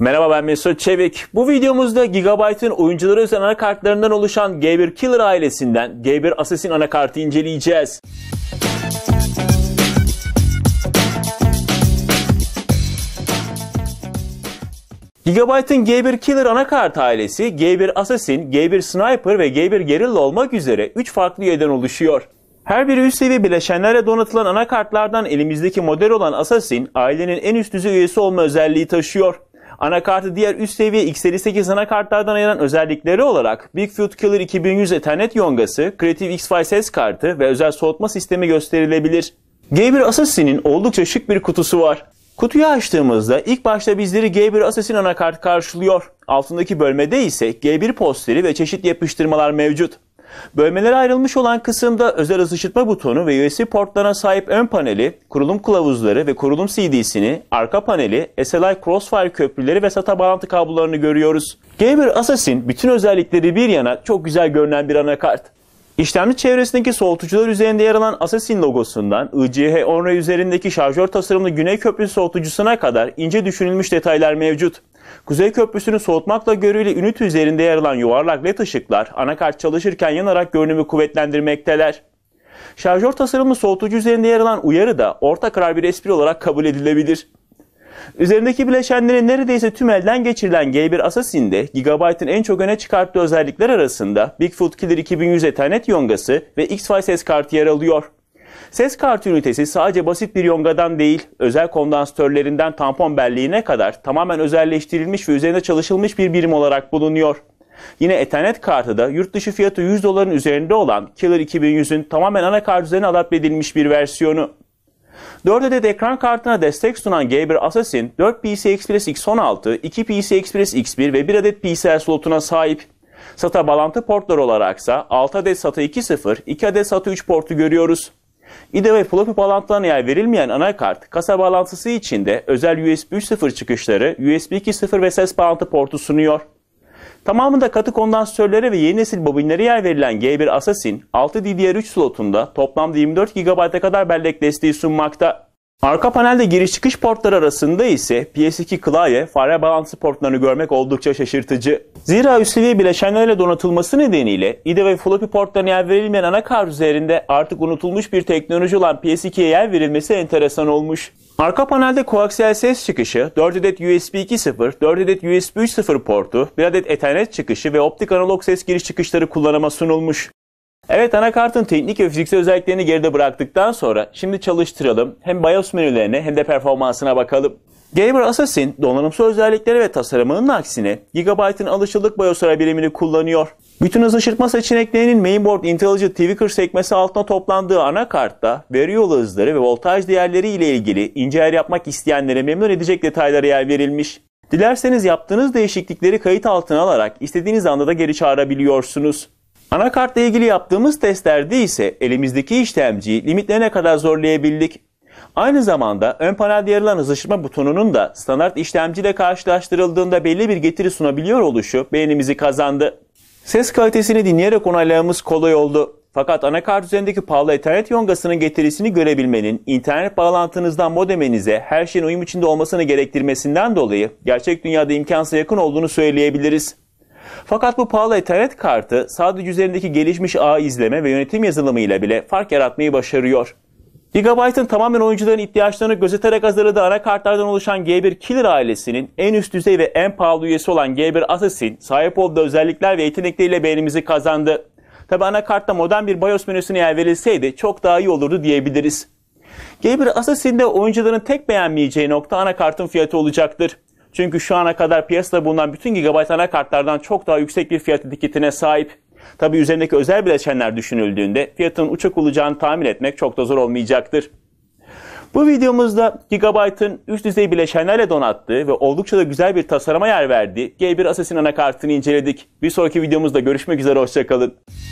Merhaba ben Mesut Çevik. Bu videomuzda Gigabyte'ın oyuncuları özel anakartlarından oluşan G1 Killer ailesinden G1 Assassin anakartı inceleyeceğiz. Gigabyte'ın G1 Killer anakart ailesi G1 Assassin, G1 Sniper ve G1 Guerrilla olmak üzere 3 farklı üyeden oluşuyor. Her biri üst seviye bileşenlerle donatılan anakartlardan elimizdeki model olan Assassin, ailenin en üst düzey üyesi olma özelliği taşıyor. Anakartı diğer üst seviye X58 anakartlardan ayıran özellikleri olarak Bigfoot Killer 2100 Ethernet yongası, Creative x fi ses kartı ve özel soğutma sistemi gösterilebilir. G1 Assassin'in oldukça şık bir kutusu var. Kutuyu açtığımızda ilk başta bizleri G1 Assassin anakart karşılıyor. Altındaki bölmede ise G1 posteri ve çeşitli yapıştırmalar mevcut. Bölmelere ayrılmış olan kısımda özel ısıtma butonu ve USB portlarına sahip ön paneli, kurulum kılavuzları ve kurulum CD'sini, arka paneli, SLI Crossfire köprüleri ve SATA bağlantı kablolarını görüyoruz. Gamer Assassin bütün özellikleri bir yana çok güzel görünen bir anakart. İşlemci çevresindeki soğutucular üzerinde yer alan Assassin logosundan IGH Onra üzerindeki şarjör tasarımlı güney köprü soğutucusuna kadar ince düşünülmüş detaylar mevcut. Kuzey Köprüsü'nü soğutmakla lagerüyle ünite üzerinde yer alan yuvarlak led ışıklar anakart çalışırken yanarak görünümü kuvvetlendirmekteler. Şarjör tasarımlı soğutucu üzerinde yer alan uyarı da orta karar bir espri olarak kabul edilebilir. Üzerindeki bileşenlerin neredeyse tüm elden geçirilen G1 Assassin'de Gigabyte'ın en çok öne çıkarttığı özellikler arasında Bigfoot Killer 2100 Ethernet yongası ve X-File ses kartı yer alıyor. Ses kartı ünitesi sadece basit bir yongadan değil, özel kondansatörlerinden tampon belleğine kadar tamamen özelleştirilmiş ve üzerinde çalışılmış bir birim olarak bulunuyor. Yine Ethernet kartı da yurt dışı fiyatı 100 doların üzerinde olan Killer 2100'ün tamamen anakart üzerine adapte edilmiş bir versiyonu. 4 adet ekran kartına destek sunan G1 Assassin, 4 PCI Express X16, 2 PCI Express X1 ve 1 adet PCI slotuna sahip. SATA bağlantı portları olaraksa 6 adet SATA 2.0, 2 adet SATA 3 portu görüyoruz. IDE ve floppy bağlantılarına yer verilmeyen anakart, kasa bağlantısı içinde özel USB 3.0 çıkışları, USB 2.0 ve ses e bağlantı portu sunuyor. Tamamında katı kondansörlere ve yeni nesil bobinlere yer verilen G1 Assassin, 6 DDR3 slotunda toplamda 24 GB'a kadar bellek desteği sunmakta. Arka panelde giriş çıkış portları arasında ise PS2 klavye fare balansı portlarını görmek oldukça şaşırtıcı. Zira üst seviye bileşenlerle donatılması nedeniyle IDE ve floppy portlarına yer verilmeyen anakart üzerinde artık unutulmuş bir teknoloji olan PS2'ye yer verilmesi enteresan olmuş. Arka panelde koaksiyel ses çıkışı, 4 adet USB 2.0, 4 adet USB 3.0 portu, 1 adet Ethernet çıkışı ve optik analog ses giriş çıkışları kullanıma sunulmuş. Evet anakartın teknik ve fiziksel özelliklerini geride bıraktıktan sonra şimdi çalıştıralım. Hem BIOS menülerine hem de performansına bakalım. Gamer Assassin donanımsal özellikleri ve tasarımının aksine Gigabyte'ın alışıldık BIOS birimini kullanıyor. Bütün hız ışırtma seçeneklerinin mainboard Intelligent TV40 sekmesi altına toplandığı anakartta veri yolu hızları ve voltaj değerleri ile ilgili ince ayar yapmak isteyenlere memnun edecek detaylara yer verilmiş. Dilerseniz yaptığınız değişiklikleri kayıt altına alarak istediğiniz anda da geri çağırabiliyorsunuz. Anakartla ilgili yaptığımız testlerde ise elimizdeki işlemciyi limitlerine kadar zorlayabildik. Aynı zamanda ön panelde yer alan hızlaştırma butonunun da standart işlemciyle karşılaştırıldığında belli bir getiri sunabiliyor oluşu beğenimizi kazandı. Ses kalitesini dinleyerek onaylamamız kolay oldu. Fakat anakart üzerindeki pahalı Ethernet yongasının getirisini görebilmenin internet bağlantınızdan modemenize her şeyin uyum içinde olmasını gerektirmesinden dolayı gerçek dünyada imkansıza yakın olduğunu söyleyebiliriz. Fakat bu pahalı Ethernet kartı sadece üzerindeki gelişmiş ağ izleme ve yönetim yazılımıyla bile fark yaratmayı başarıyor. Gigabyte'ın tamamen oyuncuların ihtiyaçlarını gözeterek hazırladığı anakartlardan oluşan G1 Killer ailesinin en üst düzey ve en pahalı üyesi olan G1 Assassin sahip olduğu özellikler ve yetenekleriyle beğenimizi kazandı. Tabi anakartta modern bir BIOS menüsüne yer verilseydi çok daha iyi olurdu diyebiliriz. G1 Assassin'de oyuncuların tek beğenmeyeceği nokta anakartın fiyatı olacaktır. Çünkü şu ana kadar piyasada bulunan bütün gigabayt anakartlardan çok daha yüksek bir fiyat etiketine sahip. Tabi üzerindeki özel bileşenler düşünüldüğünde fiyatın uçak olacağını tahmin etmek çok da zor olmayacaktır. Bu videomuzda Gigabyte'ın üst düzey bileşenlerle donattığı ve oldukça da güzel bir tasarıma yer verdiği G1 Assassin anakartını inceledik. Bir sonraki videomuzda görüşmek üzere, hoşçakalın.